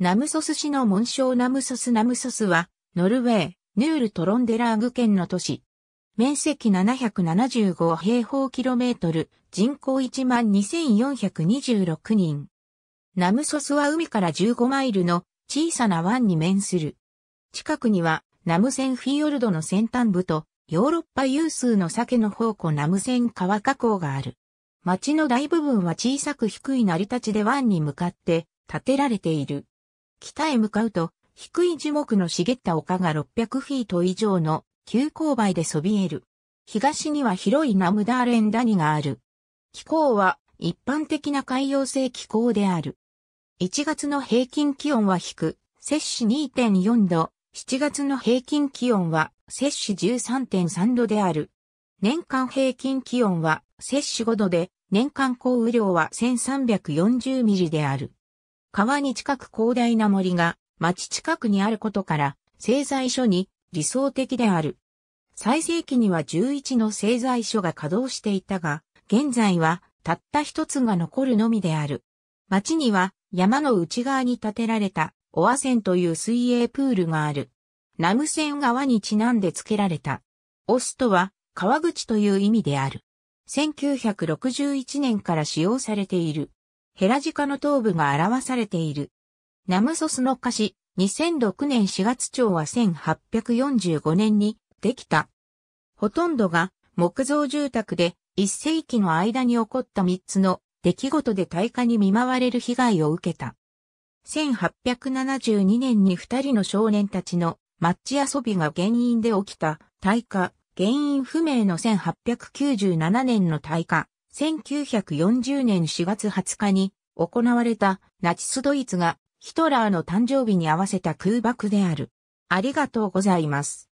ナムソス市の紋章ナムソスナムソスは、ノルウェー、ヌールトロンデラーグ県の都市。面積775平方キロメートル、人口12,426人。ナムソスは海から15マイルの小さな湾に面する。近くには、ナムセンフィヨルドの先端部と、ヨーロッパ有数の鮭の宝庫ナムセン川河口がある。町の大部分は小さく低い成り立ちで湾に向かって建てられている。北へ向かうと、低い樹木の茂った丘が600フィート以上の急勾配でそびえる。東には広いナムダーレン谷がある。気候は一般的な海洋性気候である。1月の平均気温は低、摂氏2.4度、7月の平均気温は摂氏13.3度である。年間平均気温は摂氏5度で、年間降雨量は1340ミリである。川に近く広大な森が町近くにあることから、製材所に理想的である。最盛期には11の製材所が稼働していたが、現在はたった一つが残るのみである。町には山の内側に建てられたオア線という水泳プールがある。ナムセ川にちなんで付けられた。オスとは川口という意味である。1961年から使用されている。ヘラジカの頭部が表されている。ナムソスの歌詞、2006年4月町は1845年にできた。ほとんどが木造住宅で一世紀の間に起こった3つの出来事で大火に見舞われる被害を受けた。1872年に2人の少年たちのマッチ遊びが原因で起きた大火、原因不明の1897年の大火。1940年4月20日に行われたナチスドイツがヒトラーの誕生日に合わせた空爆である。ありがとうございます。